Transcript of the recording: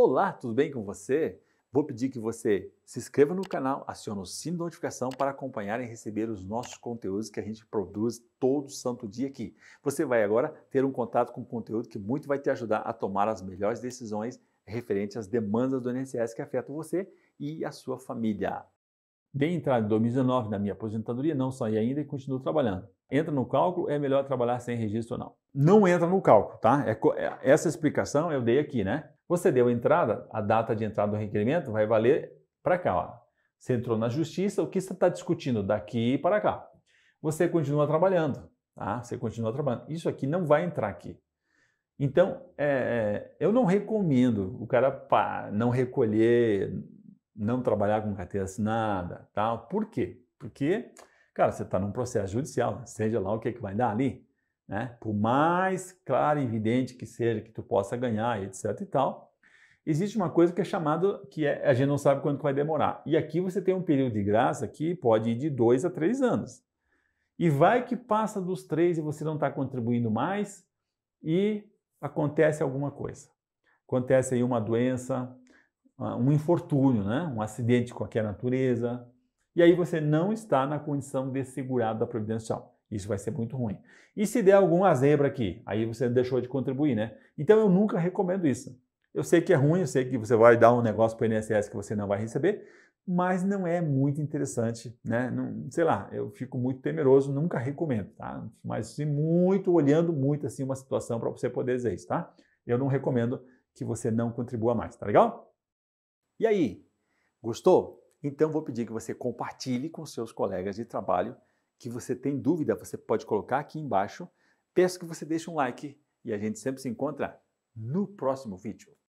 Olá, tudo bem com você? Vou pedir que você se inscreva no canal, acione o sino de notificação para acompanhar e receber os nossos conteúdos que a gente produz todo santo dia aqui. Você vai agora ter um contato com conteúdo que muito vai te ajudar a tomar as melhores decisões referentes às demandas do INSS que afetam você e a sua família. Dei entrada em 2019 na minha aposentadoria, não saí ainda e continuo trabalhando. Entra no cálculo, é melhor trabalhar sem registro ou não. Não entra no cálculo, tá? É, é, essa explicação eu dei aqui, né? Você deu entrada, a data de entrada do requerimento vai valer para cá, ó. Você entrou na justiça, o que você está discutindo daqui para cá? Você continua trabalhando, tá? Você continua trabalhando. Isso aqui não vai entrar aqui. Então, é, é eu não recomendo o cara pá, não recolher não trabalhar com carteira assinada, tal. Tá? Por quê? Porque, cara, você está num processo judicial, seja lá o que, é que vai dar ali, né? Por mais claro e evidente que seja que tu possa ganhar, etc e tal, existe uma coisa que é chamada, que é, a gente não sabe quanto vai demorar. E aqui você tem um período de graça que pode ir de dois a três anos. E vai que passa dos três e você não está contribuindo mais e acontece alguma coisa. Acontece aí uma doença, ah, um infortúnio, né? um acidente de qualquer natureza. E aí você não está na condição de segurado da Providencial. Isso vai ser muito ruim. E se der alguma zebra aqui, aí você deixou de contribuir, né? Então eu nunca recomendo isso. Eu sei que é ruim, eu sei que você vai dar um negócio para o INSS que você não vai receber, mas não é muito interessante, né? Não, sei lá, eu fico muito temeroso, nunca recomendo, tá? Mas se muito olhando muito assim uma situação para você poder dizer isso, tá? Eu não recomendo que você não contribua mais, tá legal? E aí, gostou? Então vou pedir que você compartilhe com seus colegas de trabalho que você tem dúvida, você pode colocar aqui embaixo. Peço que você deixe um like e a gente sempre se encontra no próximo vídeo.